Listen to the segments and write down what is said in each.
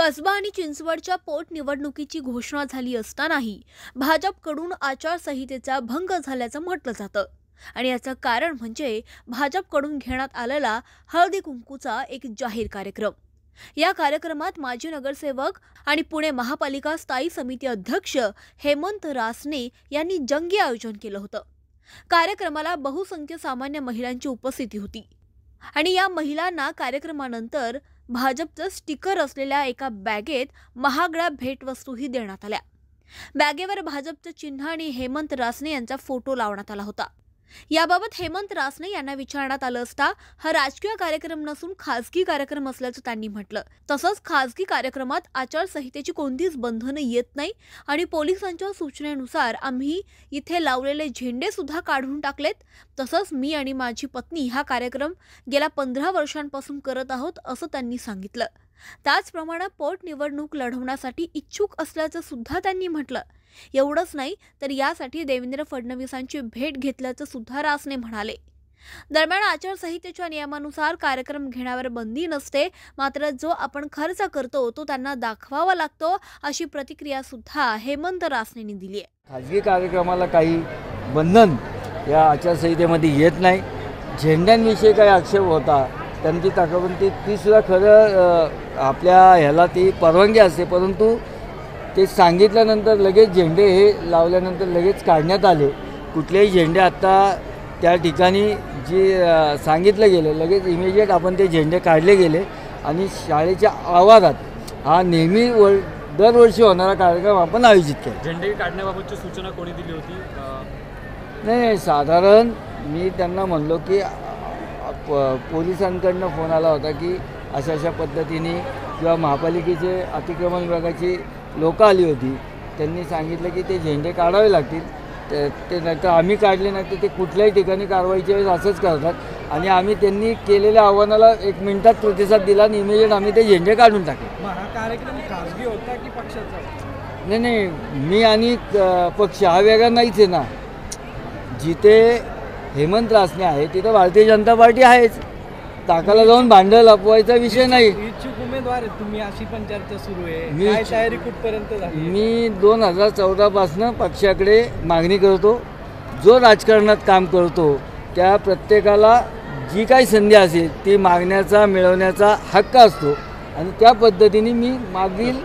कसबा आणि चिंचवडच्या पोटनिवडणुकीची घोषणा झाली असतानाही भाजपकडून आचारसंहितेचा भंग झाल्याचं म्हटलं जातं आणि याचं कारण म्हणजे भाजपकडून घेण्यात आलेला हळदी कुंकूचा एक जाहीर कार्यक्रम या कार्यक्रमात माजी नगरसेवक आणि पुणे महापालिका स्थायी समिती अध्यक्ष हेमंत रासने यांनी जंगी आयोजन केलं होतं कार्यक्रमाला बहुसंख्य सामान्य महिलांची उपस्थिती होती आणि या महिलांना कार्यक्रमानंतर भाजपचं स्टिकर असलेल्या एका बॅगेत महागड्या भेटवस्तूही देण्यात आल्या बॅगेवर भाजपचं चिन्ह आणि हेमंत रासने यांचा फोटो लावण्यात आला होता याबाबत हेमंत रासने यांना विचारण्यात आलं असता हा राजकीय कार्यक्रम नसून खासगी कार्यक्रम असल्याचं त्यांनी म्हटलं तसंच खासगी कार्यक्रमात आचारसंहितेची कोणतीच बंधनं येत नाही आणि पोलिसांच्या सूचनेनुसार आम्ही इथे लावलेले झेंडे सुद्धा काढून टाकलेत तसंच मी आणि माझी पत्नी हा कार्यक्रम गेल्या पंधरा वर्षांपासून करत आहोत असं त्यांनी सांगितलं त्याचप्रमाणे पोटनिवडणूक लढवण्यासाठी इच्छुक असल्याचं सुद्धा त्यांनी म्हटलं एवढंच नाही तर यासाठी देवेंद्र फडणवीसांची भेट घेतल्याचं सुद्धा रासने म्हणाले दरम्यान आचारसंहितेच्या नियमानुसार कार्यक्रम घेण्यावर बंदी नसते मात्र जो आपण खर्च करतो तो त्यांना दाखवावा लागतो अशी प्रतिक्रिया सुद्धा हेमंत रासनेनी दिली आहे खाजगी कार्यक्रमाला काही बंधन या आचारसंहितेमध्ये येत नाही झेंड्यांविषयी काही आक्षेप होता त्यांची ती तीसुद्धा खरं आपल्या ह्याला ती परवानगी असते परंतु ते सांगितल्यानंतर लगेच झेंडे हे लावल्यानंतर लगेच काढण्यात आले कुठलेही झेंडे आत्ता त्या ठिकाणी जे सांगितलं गेलं लगेच इमिजिएट आपण ते झेंडे काढले गेले आणि शाळेच्या आवारात हा नेहमी व दरवर्षी होणारा कार्यक्रम आपण आयोजित केला झेंडे काढण्याबाबतची सूचना कोणी दिली होती नाही साधारण मी त्यांना म्हणलो की प पोलिसांकडनं फोन आला होता की अशा अशा पद्धतीने किंवा महापालिकेचे अतिक्रमण विभागाची लोकं आली होती त्यांनी सांगितलं की ते झेंडे काढावे लागतील ते ते नंतर आम्ही काढले नाही तर ते कुठल्याही ठिकाणी कारवाईच्या वेळेस असंच करतात आणि आम्ही त्यांनी केलेल्या आव्हानाला एक मिनिटात प्रतिसाद दिला आणि इमिजिएट आम्ही ते झेंडे काढून टाकले होता की पक्षाचा नाही नाही मी आणि पक्ष हा वेगळा नाहीच आहे ना जिथे हेमंत रासने आहे तिथं भारतीय जनता पार्टी आहेच ताकाला जाऊन भांडं लपवायचा विषय नाही इच्छुक उमेदवार तुम्ही अशी पण सुरू आहे काय तयारी कुठपर्यंत झाली मी दोन हजार चौदापासनं पक्षाकडे मागणी करतो जो राजकारणात काम करतो त्या प्रत्येकाला जी काही संधी असेल ती मागण्याचा मिळवण्याचा हक्क असतो आणि त्या पद्धतीने मी मागील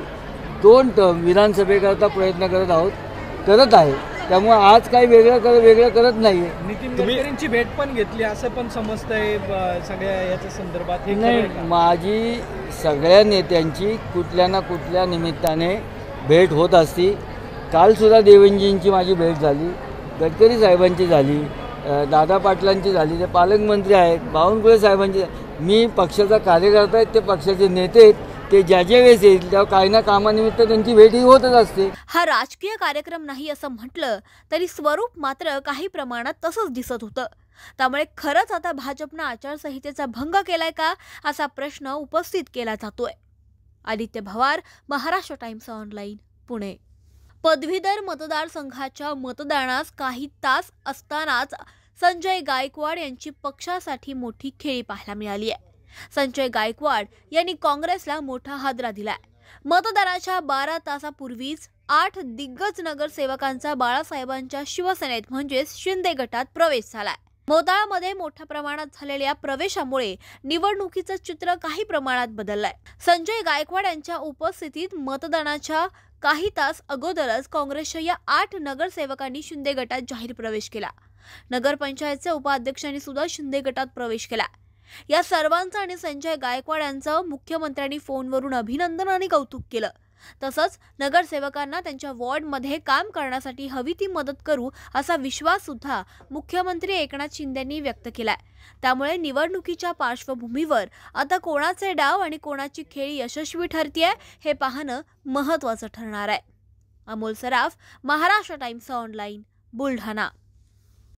दोन टर्म विधानसभेकरता प्रयत्न करत आहोत करत आहे त्यामुळे आज काही वेगळं कर वेगळं करत नाही नितीन भेट पण घेतली असं पण समजतंय सगळ्या याच्या संदर्भात नाही माझी सगळ्या नेत्यांची कुठल्या ना कुठल्या निमित्ताने भेट होत असती कालसुद्धा देवेंजींची माझी भेट झाली गडकरी साहेबांची झाली दादा पाटलांची झाली ते पालकमंत्री आहेत बावनकुळे साहेबांची मी पक्षाचा कार्यकर्ता आहेत ते पक्षाचे नेते आहेत ते ज्या ज्या वेळेस येईल त्या काही ना कामानिमित्त त्यांची भेट ही होतच असते हा राजकीय कार्यक्रम नाही असं म्हटलं तरी स्वरूप मात्र काही प्रमाणात तसंच दिसत होतं त्यामुळे खरंच आता भाजपनं आचारसंहितेचा भंग केलाय का असा प्रश्न उपस्थित केला जातोय आदित्य भवार महाराष्ट्र टाइम्स ऑनलाईन पुणे पदवीधर मतदारसंघाच्या मतदानास काही तास असतानाच संजय गायकवाड यांची पक्षासाठी मोठी खेळी पाहायला मिळाली आहे संजय गायकवाड यांनी काँग्रेसला मोठा हादरा दिलाय मतदानाच्या बारा तासापूर्वीच आठ दिग्गज नगरसेवकांचा बाळासाहेबांच्या शिवसेनेत म्हणजेच शिंदे गटात प्रवेश झालाय मोताळामध्ये मोठ्या प्रमाणात झालेल्या प्रवेशामुळे निवडणुकीचं चित्र काही प्रमाणात बदललंय संजय गायकवाड यांच्या उपस्थितीत मतदानाच्या काही तास अगोदरच काँग्रेसच्या या आठ नगरसेवकांनी शिंदे गटात जाहीर प्रवेश केला नगरपंचायतचे उपाध्यक्षांनी सुद्धा शिंदे गटात प्रवेश केला या सर्वांचं आणि संजय गायकवाड यांचं मुख्यमंत्र्यांनी फोनवरून अभिनंदन आणि कौतुक केलं तसंच नगरसेवकांना त्यांच्या वॉर्डमध्ये काम करण्यासाठी हवी ती मदत करू असा विश्वास सुद्धा मुख्यमंत्री एकनाथ यांनी व्यक्त केलाय त्यामुळे निवडणुकीच्या पार्श्वभूमीवर आता कोणाचे डाव आणि कोणाची खेळी यशस्वी ठरतीये हे पाहणं महत्वाचं ठरणार आहे अमोल सराफ महाराष्ट्र टाइम्स ऑनलाईन बुलढाणा